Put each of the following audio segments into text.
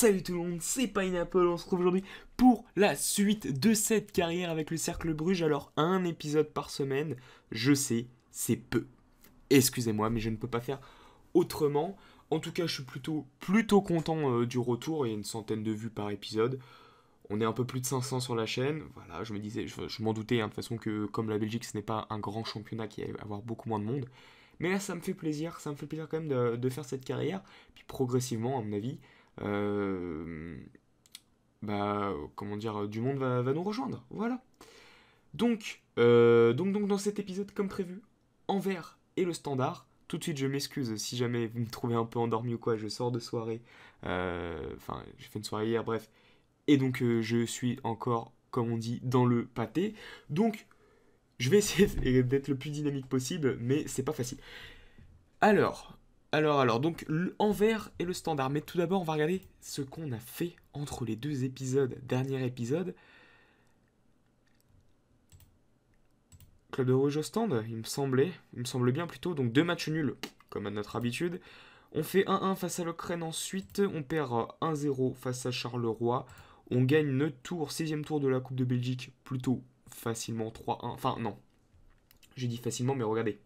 Salut tout le monde, c'est Pineapple, on se retrouve aujourd'hui pour la suite de cette carrière avec le Cercle Bruges. Alors un épisode par semaine, je sais, c'est peu. Excusez-moi, mais je ne peux pas faire autrement. En tout cas, je suis plutôt, plutôt content euh, du retour, il y a une centaine de vues par épisode. On est un peu plus de 500 sur la chaîne. Voilà, je me disais, je, m'en doutais hein, de toute façon que comme la Belgique, ce n'est pas un grand championnat qui va avoir beaucoup moins de monde. Mais là, ça me fait plaisir, ça me fait plaisir quand même de, de faire cette carrière. Puis progressivement, à mon avis, euh, bah, comment dire, du monde va, nous rejoindre. Voilà. Donc, euh, donc, donc, dans cet épisode, comme prévu, Envers et le standard. Tout de suite, je m'excuse si jamais vous me trouvez un peu endormi ou quoi. Je sors de soirée. Euh, enfin, j'ai fait une soirée hier, bref. Et donc, je suis encore, comme on dit, dans le pâté. Donc, je vais essayer d'être le plus dynamique possible, mais c'est pas facile. Alors, alors, alors, donc l'envers et le standard. Mais tout d'abord, on va regarder ce qu'on a fait entre les deux épisodes. Dernier épisode. Club de Rouge au stand, il me semblait. Il me semble bien plutôt. Donc deux matchs nuls, comme à notre habitude. On fait 1-1 face à l'Ukraine ensuite. On perd 1-0 face à Charleroi. On gagne notre tour, sixième tour de la Coupe de Belgique, plutôt facilement 3-1. Enfin, non. J'ai dit facilement, mais regardez,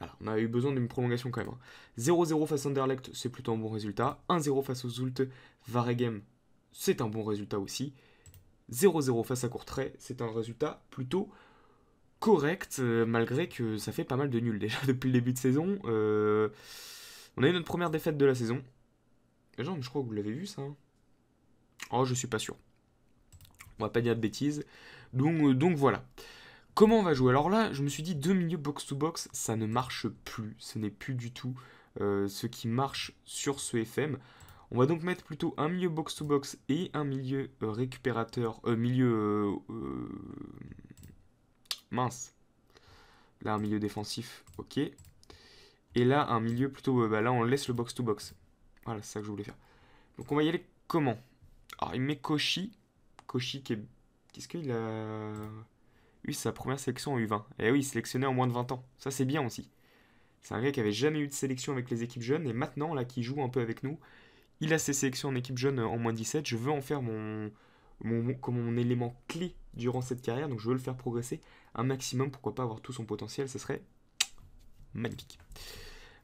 alors, on a eu besoin d'une prolongation quand même. 0-0 hein. face à Anderlecht, c'est plutôt un bon résultat. 1-0 face aux Zult, Varegem, c'est un bon résultat aussi. 0-0 face à Courtrai, c'est un résultat plutôt correct, euh, malgré que ça fait pas mal de nuls déjà depuis le début de saison. Euh, on a eu notre première défaite de la saison. Genre, je crois que vous l'avez vu ça. Hein. Oh, je suis pas sûr. On va pas dire de bêtises. donc euh, voilà. Comment on va jouer Alors là, je me suis dit, deux milieux box-to-box, ça ne marche plus. Ce n'est plus du tout euh, ce qui marche sur ce FM. On va donc mettre plutôt un milieu box-to-box et un milieu euh, récupérateur, euh, milieu euh, mince. Là, un milieu défensif, ok. Et là, un milieu plutôt, bah, là, on laisse le box-to-box. Voilà, c'est ça que je voulais faire. Donc on va y aller comment Alors, il met Koshi. Koshi qui est... Qu'est-ce qu'il a eu sa première sélection en U20. Et eh oui, sélectionné en moins de 20 ans. Ça, c'est bien aussi. C'est un gars qui avait jamais eu de sélection avec les équipes jeunes et maintenant, là, qui joue un peu avec nous, il a ses sélections en équipe jeune en moins de 17. Je veux en faire mon, comme mon élément clé durant cette carrière, donc je veux le faire progresser un maximum. Pourquoi pas avoir tout son potentiel Ce serait magnifique.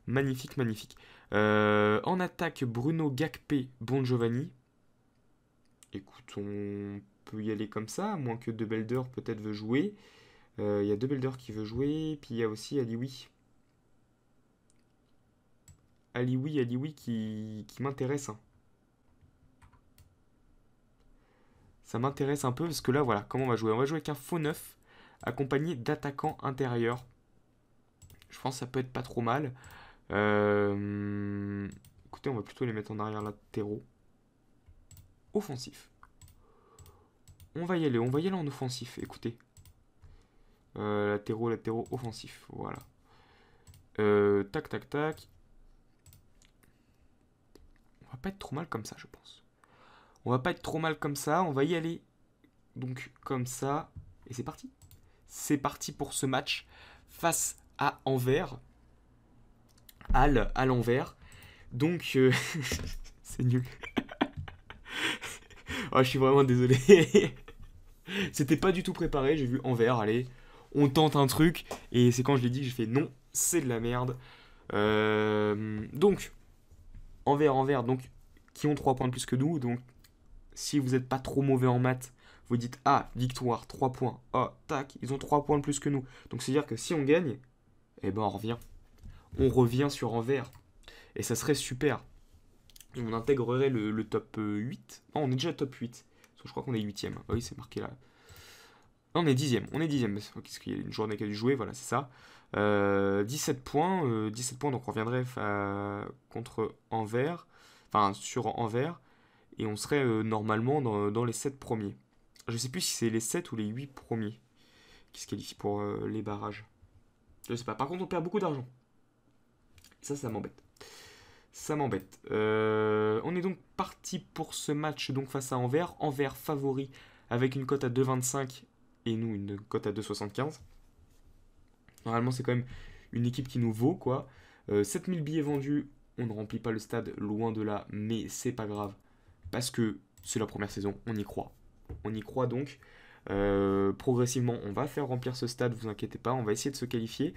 Magnifique, magnifique. Euh, en attaque, Bruno Gakpe Bongiovanni. Écoute, on peut y aller comme ça, à moins que deux Belder peut-être veut jouer. Euh, il y a deux Belder qui veut jouer, puis il y a aussi Alioui. Alioui, Alioui qui, qui m'intéresse. Hein. Ça m'intéresse un peu parce que là, voilà, comment on va jouer On va jouer avec un faux neuf accompagné d'attaquants intérieurs. Je pense que ça peut être pas trop mal. Euh, écoutez, on va plutôt les mettre en arrière latéraux. Offensif. On va y aller, on va y aller en offensif, écoutez. Euh, latéraux, offensif, voilà. Euh, tac, tac, tac. On va pas être trop mal comme ça, je pense. On va pas être trop mal comme ça, on va y aller. Donc, comme ça, et c'est parti. C'est parti pour ce match face à Anvers. Al, à l'envers. Donc, euh, c'est nul. oh, je suis vraiment désolé. C'était pas du tout préparé, j'ai vu envers allez, on tente un truc, et c'est quand je l'ai dit que j'ai fait non, c'est de la merde. Euh, donc, envers envers donc, qui ont 3 points de plus que nous, donc, si vous n'êtes pas trop mauvais en maths, vous dites, ah, victoire, 3 points, oh tac, ils ont 3 points de plus que nous. Donc, c'est-à-dire que si on gagne, et eh ben, on revient. On revient sur envers Et ça serait super. On intégrerait le, top 8. Ah, on est déjà top 8 je crois qu'on est 8 ah oui, c'est marqué là. on est dixième. On est 10 Qu'est-ce qu'il y a une journée qui a dû jouer Voilà, c'est ça. 17 euh, points. 17 euh, points, donc on reviendrait contre Anvers. Enfin, sur Anvers. Et on serait euh, normalement dans, les 7 premiers. Je sais plus si c'est les 7 ou les 8 premiers Qu'est-ce qui se qualifient pour les barrages. Je sais pas. Par contre, on perd beaucoup d'argent. Ça, ça m'embête. Ça m'embête. Euh, on est donc parti pour ce match donc face à Anvers. Anvers favori avec une cote à 2,25 et nous une cote à 2,75. Normalement, c'est quand même une équipe qui nous vaut quoi. 7000 euh, billets vendus, on ne remplit pas le stade loin de là, mais c'est pas grave parce que c'est la première saison, on y croit. On y croit donc. Euh, progressivement, on va faire remplir ce stade, vous inquiétez pas, on va essayer de se qualifier.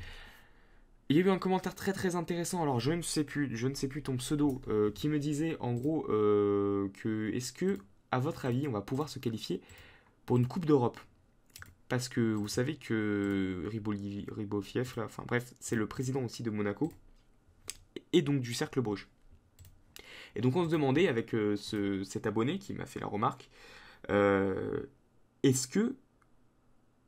Il y a eu un commentaire très très intéressant, alors je ne sais plus, je ne sais plus ton pseudo, euh, qui me disait en gros euh, que est-ce que, à votre avis, on va pouvoir se qualifier pour une Coupe d'Europe Parce que vous savez que Ribofiev, enfin bref, c'est le président aussi de Monaco, et donc du Cercle Bruges. Et donc on se demandait avec euh, cet abonné qui m'a fait la remarque, est-ce que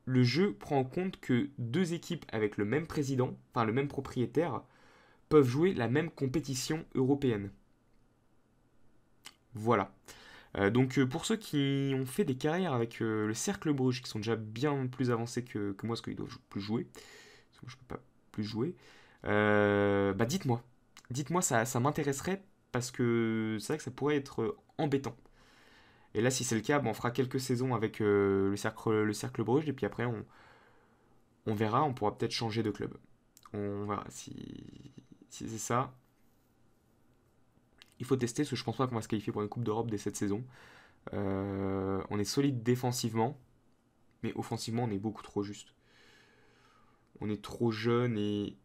le jeu prend en compte que deux équipes avec le même président, enfin le même propriétaire, peuvent jouer la même compétition européenne. Voilà. Euh, donc euh, pour ceux qui ont fait des carrières avec euh, le Cercle Bruges, qui sont déjà bien plus avancés que, moi, parce qu'ils doivent plus jouer, parce que je peux pas plus jouer, bah dites-moi. Dites-moi, ça, ça m'intéresserait, parce que c'est vrai que ça pourrait être embêtant. Et là, si c'est le cas, on fera quelques saisons avec euh, le, cercle, le Cercle Bruges, et puis après, on, on verra, on pourra peut-être changer de club. On verra si, si c'est ça. Il faut tester, parce que je pense pas qu'on va se qualifier pour une Coupe d'Europe dès cette saison. Euh, on est solide défensivement, mais offensivement, on est beaucoup trop juste. On est trop jeune et,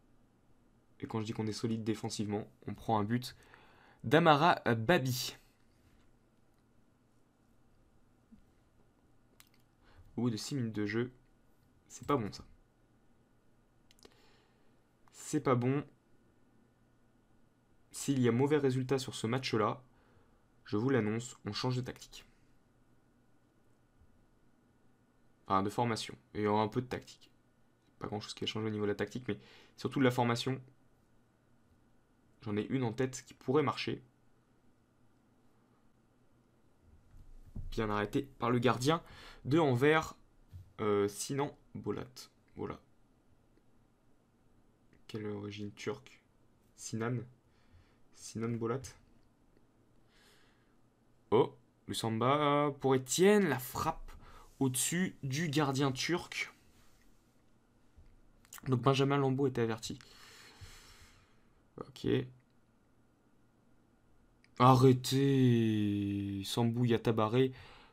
et quand je dis qu'on est solide défensivement, on prend un but. Damara Babi. au bout de 6 minutes de jeu. C'est pas bon ça. C'est pas bon. S'il y a mauvais résultat sur ce match-là, je vous l'annonce, on change de tactique. Enfin, de formation. Et un peu de tactique. Pas grand-chose qui a changé au niveau de la tactique, mais surtout de la formation. J'en ai une en tête qui pourrait marcher. bien arrêté par le gardien de Anvers, euh, Sinan Bolat. Voilà. Quelle origine turque Sinan Sinan Bolat Oh, le samba pour Étienne, la frappe au-dessus du gardien turc. Donc Benjamin Lambeau était averti. Ok. Arrêtez à Yatabaré,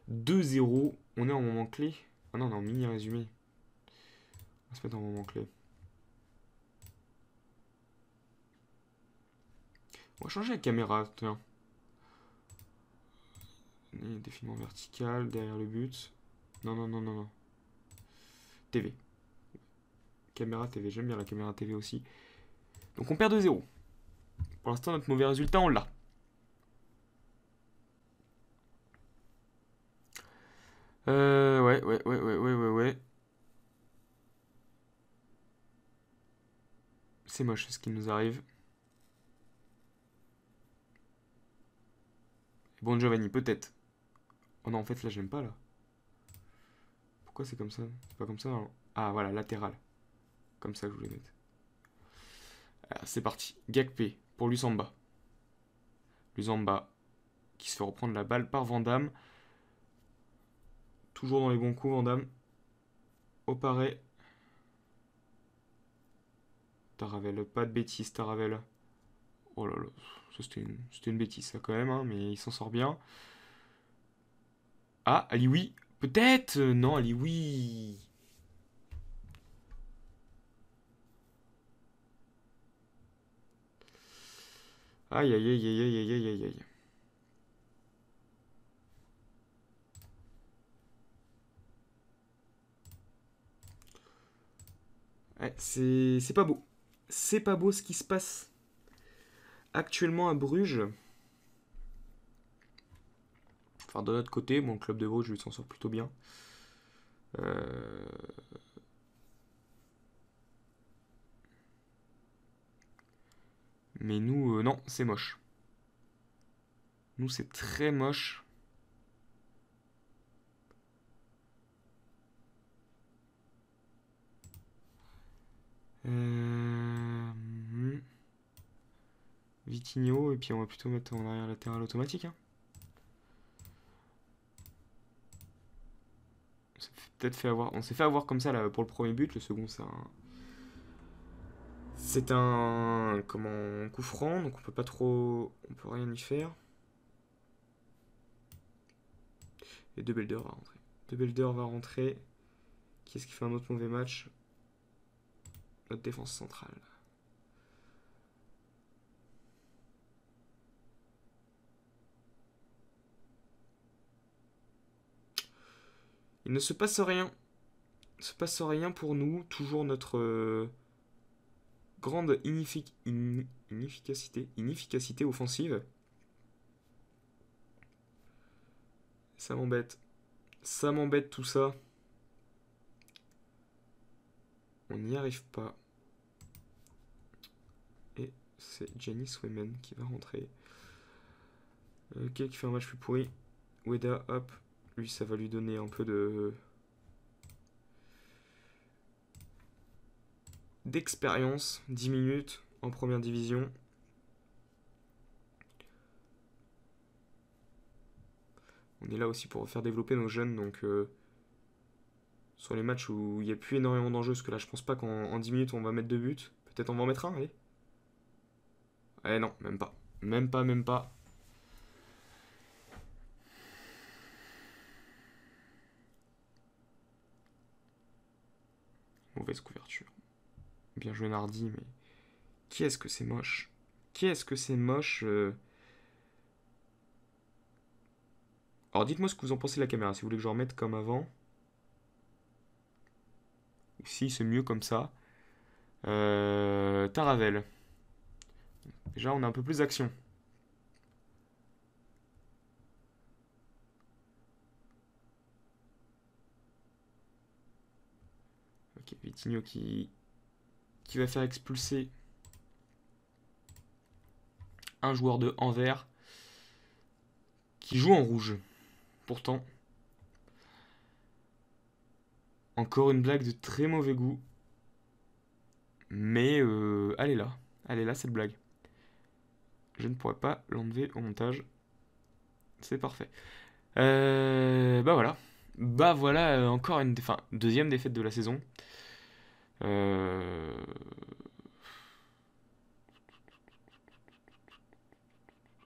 2-0. On est en moment clé. Ah non, on est en mini résumé. On va se mettre en moment clé. On va changer la caméra, tiens. Défilement vertical, derrière le but. Non, non, non, non, non. TV. Caméra TV, j'aime bien la caméra TV aussi. Donc on perd 2-0. Pour l'instant, notre mauvais résultat, on l'a. Euh, ouais, ouais, ouais, ouais, ouais, ouais, ouais. C'est moche ce qui nous arrive. Bon Giovanni, peut-être. Oh non, en fait, là, j'aime pas, là. Pourquoi c'est comme ça C'est Pas comme ça, hein? Ah, voilà, latéral. Comme ça je voulais mettre. C'est parti. Gakpé pour Lusamba. Luzamba qui se fait reprendre la balle par Vandamme. Toujours dans les bons coups, Vandame. Au paré. Taravel, pas de bêtises, Taravel. Oh là là, c'était une, bêtise ça quand même, hein, mais il s'en sort bien. Ah, oui. peut-être euh, Non, Aïe Aïe, aïe, aïe, aïe, aïe, aïe, aïe, aïe. c'est pas beau. C'est pas beau ce qui se passe actuellement à Bruges. Enfin, de notre côté, mon club de Bruges, lui, s'en sort plutôt bien. Euh, Mais nous, euh, non, c'est moche. Nous, c'est très moche. Euh... Hmm. et puis on va plutôt mettre en arrière latéral automatique. Hein. peut-être fait avoir. On s'est fait avoir comme ça là, pour le premier but. Le second, c'est un. C'est un. Comment. Coup franc, donc on peut pas trop. On peut rien y faire. Et deux va rentrer. De Belder va rentrer. quest ce qui fait un autre mauvais match notre défense centrale. Il ne se passe rien. ne se passe rien pour nous. Toujours notre euh, grande inefficacité, inefficacité offensive. Ça m'embête. Ça m'embête tout ça. On n'y arrive pas c'est Janice Women qui va rentrer. OK, euh, qui fait un match plus pourri Weda, hop, lui ça va lui donner un peu de... d'expérience, 10 minutes en première division. On est là aussi pour faire développer nos jeunes, donc euh, sur les matchs où il n'y a plus énormément d'enjeux, parce que là je pense pas qu'en 10 minutes on va mettre deux buts, peut-être on va en mettre un, allez. Eh non, même pas. Même pas, même pas. Mauvaise couverture. Bien joué Nardi, mais... Qui est-ce que c'est moche Qui est-ce que c'est moche euh? Alors dites-moi ce que vous en pensez de la caméra, si vous voulez que je remette comme avant. si c'est mieux comme ça. Euh, Taravel. Déjà, on a un peu plus d'action. Ok, Vitigno qui... qui va faire expulser un joueur de Anvers qui joue en rouge. Pourtant, encore une blague de très mauvais goût. Mais euh, elle est là. Elle est là, cette blague. Je ne pourrais pas l'enlever au montage. C'est parfait. Euh, bah voilà. Bah voilà, euh, encore une deuxième défaite de la saison. Euh,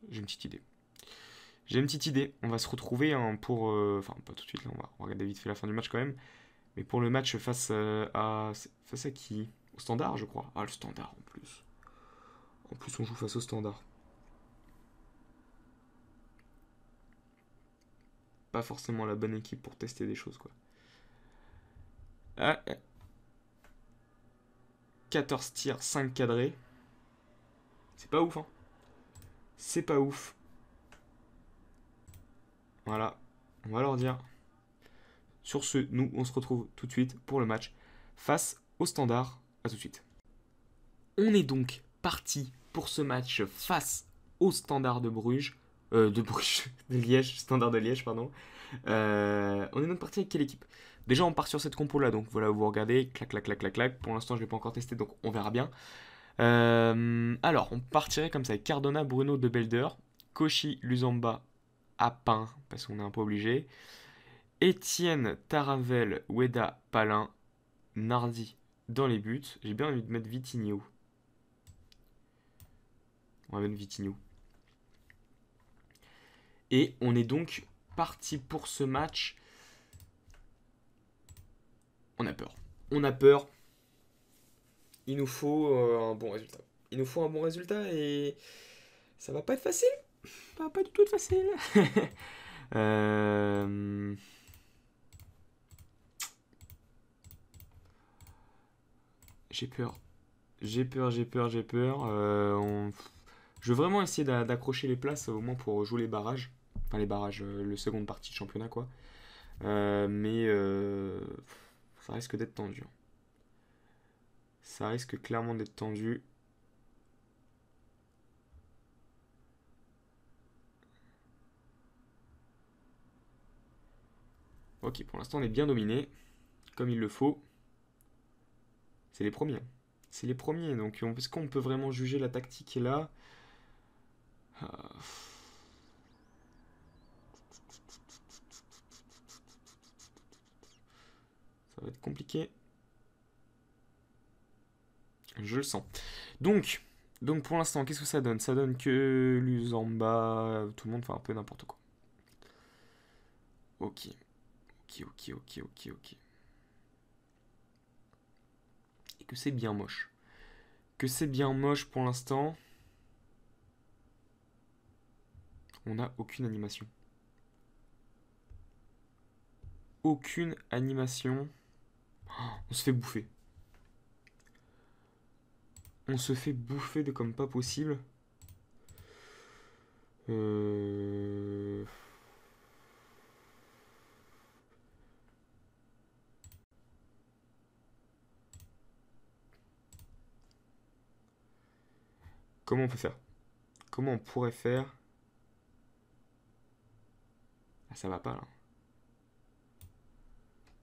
j'ai une petite idée. J'ai une petite idée. On va se retrouver hein, pour... Enfin, pas tout de suite, là, on va regarder vite fait la fin du match quand même. Mais pour le match face à... Face à qui Au standard, je crois. Ah, le standard en plus. En plus, on joue face au standard. pas forcément la bonne équipe pour tester des choses, quoi. 14 ah, eh. tirs, 5 cadrés. C'est pas ouf, hein. C'est pas ouf. Voilà, on va leur dire. Sur ce, nous, on se retrouve tout de suite pour le match face au Standard. à tout de suite. On est donc parti pour ce match face au Standard de Bruges. Euh, de Bruges, Liège, Standard de Liège, pardon. Euh, on est donc partie avec quelle équipe Déjà, on part sur cette compo là, donc voilà, vous regardez, clac, clac, clac, clac, clac. Pour l'instant, je ne l'ai pas encore testé, donc on verra bien. Euh, alors, on partirait comme ça avec Cardona, Bruno, De Belder, Koshi, Luzamba, Apin, parce qu'on est un peu obligé. Étienne, Taravel, Weda, Palin, Nardi dans les buts. J'ai bien envie de mettre Vitinho. On va mettre Vitinho. Et on est donc parti pour ce match. On a peur. On a peur. Il nous faut euh, un bon résultat. Il nous faut un bon résultat et ça va pas être facile. Ça va pas du tout être facile. Euh, j'ai peur. J'ai peur, j'ai peur, j'ai peur. Euh, je veux vraiment essayer d'accrocher les places au moins pour jouer les barrages. Enfin, les barrages, euh, le seconde partie de championnat, quoi. Euh, mais euh, ça risque d'être tendu. Hein. Ça risque clairement d'être tendu. Ok, pour l'instant on est bien dominé, comme il le faut. C'est les premiers. Hein. C'est les premiers, donc est-ce qu'on peut vraiment juger la tactique est là ah, Ça va être compliqué. Je le sens. Donc, donc pour l'instant, qu'est-ce que ça donne Ça donne que Luzamba, tout le monde fait un peu n'importe quoi. Ok. Ok, ok, ok, ok, ok. Et que c'est bien moche. Que c'est bien moche pour l'instant. On n'a aucune animation. Aucune animation. On se fait bouffer. On se fait bouffer de comme pas possible. Euh, comment on peut faire Comment on pourrait faire ah, ça va pas là.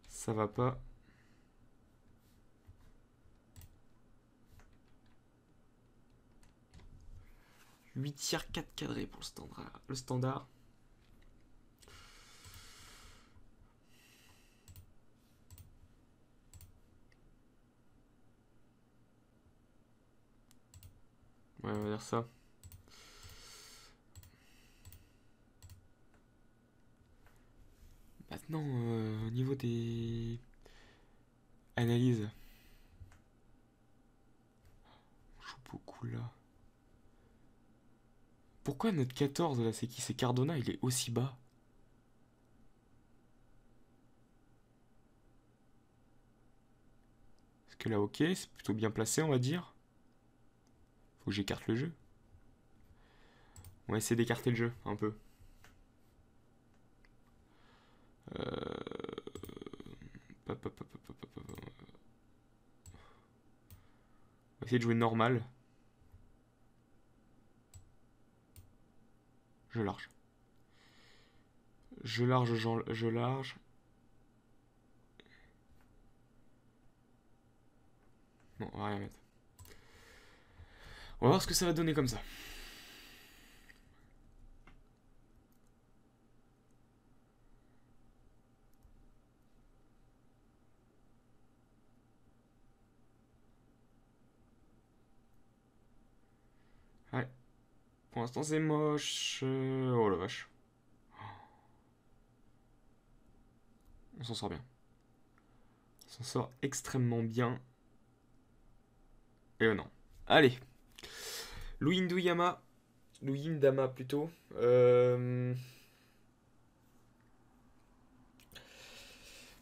Ça va pas. 8 tiers 4 cadrés pour le standard. Le standard. Ouais, on va dire ça. Maintenant, euh, au niveau des analyses, on joue beaucoup là. Pourquoi notre 14 là c'est qui C'est Cardona, il est aussi bas. Est-ce que là ok, c'est plutôt bien placé on va dire. Faut que j'écarte le jeu. On va essayer d'écarter le jeu un peu. Euh... On va essayer de jouer normal. Je large. Je large, je, large. Non, on va rien mettre. On va voir ce que ça va donner comme ça. Pour l'instant, c'est moche. Euh, oh la vache. On s'en sort bien. On s'en sort extrêmement bien. Et oh non. Allez. Louis Yama. plutôt. Euh,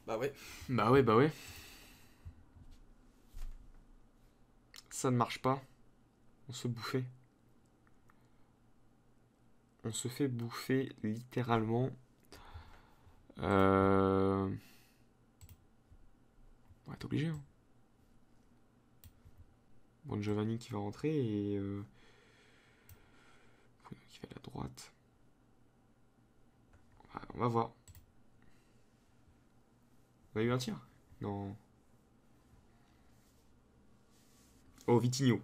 bah ouais. Bah ouais, bah ouais. Ça ne marche pas. On se bouffait on se fait bouffer littéralement. Euh... On va être obligé. Hein. Bon, Giovanni qui va rentrer et... Euh, qui va à la droite. on va voir. On a eu un tir Non. Oh, Vitigno.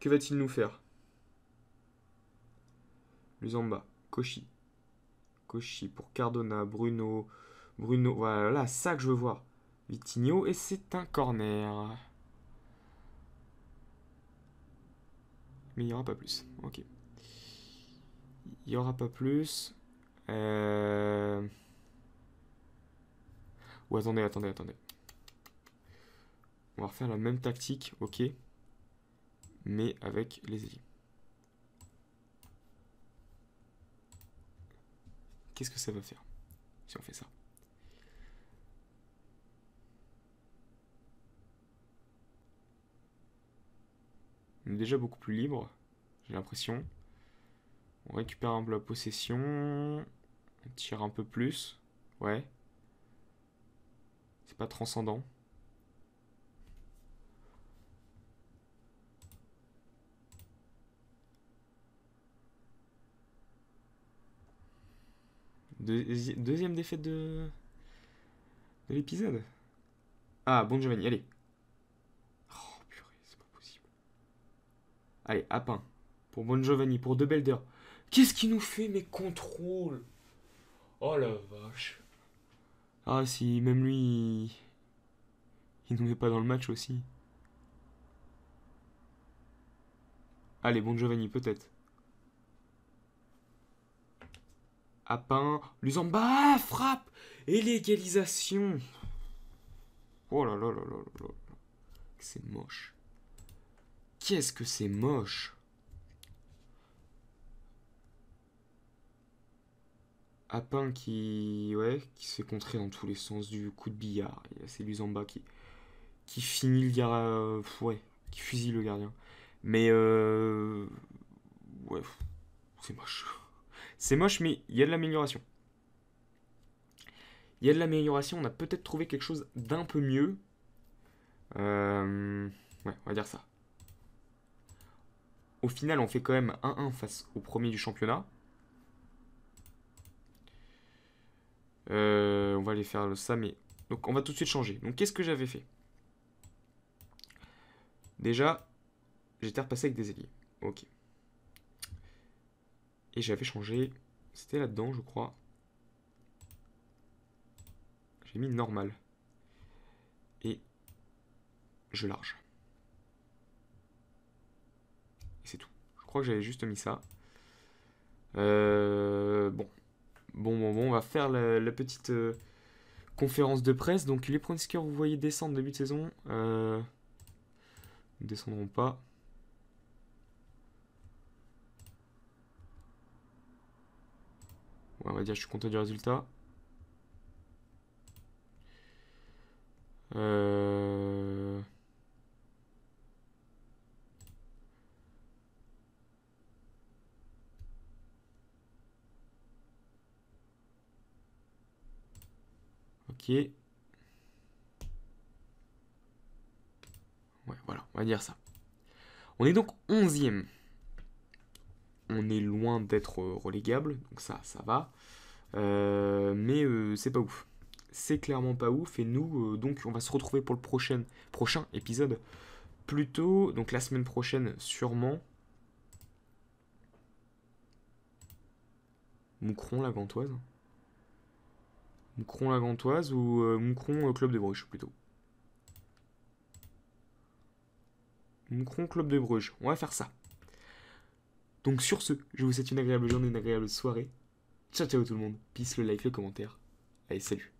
Que va-t-il nous faire Zamba, Cauchy. Cauchy pour Cardona, Bruno. Bruno, voilà, ça que je veux voir. Vitinho, et c'est un corner. Mais il n'y aura pas plus. Ok. Il n'y aura pas plus. Euh. Ou attendez, attendez, attendez. On va refaire la même tactique, ok. Mais avec les élites. Qu'est-ce que ça va faire si on fait ça On est déjà beaucoup plus libre, j'ai l'impression. On récupère un peu la possession. On tire un peu plus. Ouais. C'est pas transcendant. deuxième défaite de, l'épisode. Ah, bon Giovanni, allez. Oh purée, c'est pas possible. Allez, à pain. Pour Bon Giovanni, pour De Belder. Qu'est-ce qui nous fait mes contrôles Oh la vache. Ah si, même lui, il... il nous met pas dans le match aussi. Allez, Bon Giovanni, peut-être. Apin, Luzamba, ah, frappe Et l'égalisation Oh là là là là là C'est moche. Qu'est-ce que c'est moche Apin qui, ouais, qui se fait contrer dans tous les sens du coup de billard. C'est Luzamba qui, qui finit le gardien. ouais, qui fusille le gardien. Mais euh, ouais, c'est moche. C'est moche, mais il y a de l'amélioration. Il y a de l'amélioration, on a peut-être trouvé quelque chose d'un peu mieux. Euh, ouais, on va dire ça. Au final, on fait quand même 1-1 face au premier du championnat. Euh, on va aller faire ça, mais... Donc, on va tout de suite changer. Donc, qu'est-ce que j'avais fait Déjà, j'étais repassé avec des ailiers. Ok. Et j'avais changé... C'était là-dedans, je crois. J'ai mis normal. Et je large. Et c'est tout. Je crois que j'avais juste mis ça. Euh, bon. Bon, bon, bon, on va faire la, petite euh, conférence de presse. Donc les pronostiqueurs, vous voyez descendre début de saison. Euh, ne descendront pas. on va dire je suis content du résultat. Euh, ok. Ouais, voilà, on va dire ça. On est donc onzième on est loin d'être euh, relégable, donc ça, ça va. Euh, mais euh, c'est pas ouf. C'est clairement pas ouf. Et nous, donc, on va se retrouver pour le prochain, prochain épisode. Plutôt, donc la semaine prochaine, sûrement. Moucron la Gantoise. Moucron la Gantoise ou Moucron Club de Bruges plutôt. Moucron Club de Bruges. On va faire ça. Donc sur ce, je vous souhaite une agréable journée, une agréable soirée. Ciao ciao tout le monde. Peace, le like, le commentaire. Allez, salut.